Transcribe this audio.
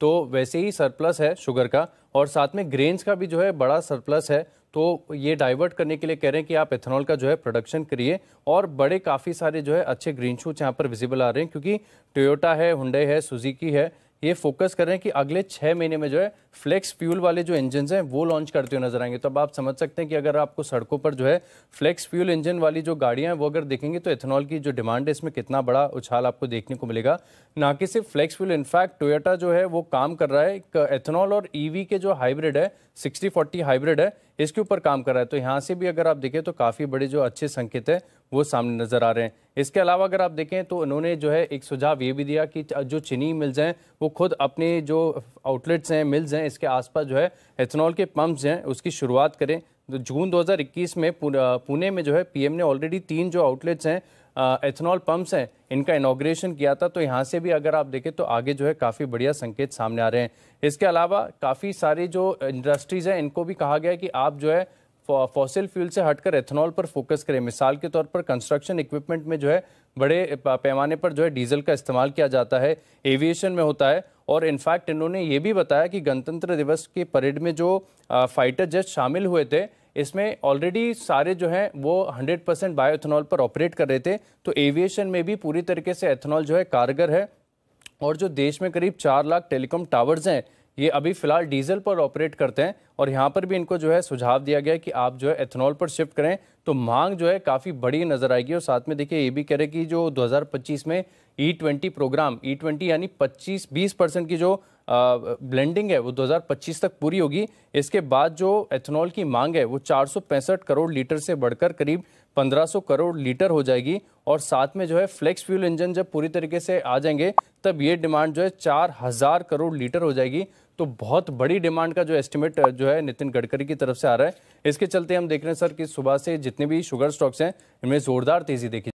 तो वैसे ही सरप्लस है शुगर का और साथ में ग्रेन्स का भी जो है बड़ा सरप्लस है तो ये डाइवर्ट करने के लिए कह रहे हैं कि आप एथेनॉल का जो है प्रोडक्शन करिए और बड़े काफ़ी सारे जो है अच्छे ग्रीन शूट यहाँ पर विजिबल आ रहे हैं क्योंकि टोयोटा है हुडे है सुजीकी है ये फोकस कर रहे हैं कि अगले छः महीने में जो है फ्लेक्स फ्यूल वाले जो इंजन हैं वो लॉन्च करते हुए नजर आएंगे तो अब आप समझ सकते हैं कि अगर आपको सड़कों पर जो है फ्लेक्स फ्यूल इंजन वाली जो गाड़ियां हैं वो अगर देखेंगे तो एथेनॉल की जो डिमांड है इसमें कितना बड़ा उछाल आपको देखने को मिलेगा ना कि सिर्फ फ्लेक्स फ्यूल इनफैक्ट टोयोटा जो है वो काम कर रहा है एथेनॉल और ईवी e के जो हाइब्रिड है सिक्सटी फोर्टी हाइब्रिड है इसके ऊपर काम कर रहा है तो यहाँ से भी अगर आप देखें तो काफ़ी बड़े जो अच्छे संकेत है वो सामने नजर आ रहे हैं इसके अलावा अगर आप देखें तो उन्होंने जो है एक सुझाव ये भी दिया कि जो चीनी मिल्स हैं वो खुद अपने जो आउटलेट्स हैं मिल्स हैं इसके आसपास जो है एथेनॉल के पंप्स हैं उसकी शुरुआत करें जून 2021 में पुणे में जो है पीएम ने ऑलरेडी तीन जो आउटलेट्स हैं एथेनॉल पंप्स हैं इनका इनाग्रेशन किया था तो यहाँ से भी अगर आप देखें तो आगे जो है काफ़ी बढ़िया संकेत सामने आ रहे हैं इसके अलावा काफ़ी सारे जो इंडस्ट्रीज़ हैं इनको भी कहा गया है कि आप जो है फॉसिल फ्यूल से हटकर एथेनॉल पर फोकस करें मिसाल के तौर पर कंस्ट्रक्शन इक्विपमेंट में जो है बड़े पैमाने पर जो है डीजल का इस्तेमाल किया जाता है एविएशन में होता है और इनफैक्ट इन्होंने ये भी बताया कि गणतंत्र दिवस के परेड में जो फाइटर जेट शामिल हुए थे इसमें ऑलरेडी सारे जो हैं वो 100 परसेंट बायोएथेनॉल पर ऑपरेट कर रहे थे तो एविएशन में भी पूरी तरीके से एथेनॉल जो है कारगर है और जो देश में करीब चार लाख टेलीकॉम टावर्स हैं ये अभी फिलहाल डीजल पर ऑपरेट करते हैं और यहाँ पर भी इनको जो है सुझाव दिया गया कि आप जो है एथेनॉल पर शिफ्ट करें तो मांग जो है काफ़ी बड़ी नज़र आएगी और साथ में देखिए ये भी कह रहे कि जो 2025 में E twenty program E twenty यानी 25 20 परसेंट की जो ब्लेंडिंग है वो 2025 तक पूरी होगी इसके बाद जो एथेनॉल की मांग है वो चार करोड़ लीटर से बढ़कर करीब 1500 करोड़ लीटर हो जाएगी और साथ में जो है फ्लेक्स फ्यूल इंजन जब पूरी तरीके से आ जाएंगे तब ये डिमांड जो है चार करोड़ लीटर हो जाएगी तो बहुत बड़ी डिमांड का जो एस्टिमेट जो है नितिन गडकरी की तरफ से आ रहा है इसके चलते हम देख रहे हैं सर कि सुबह से जितने भी शुगर स्टॉक्स हैं इनमें ज़ोरदार तेज़ी देखी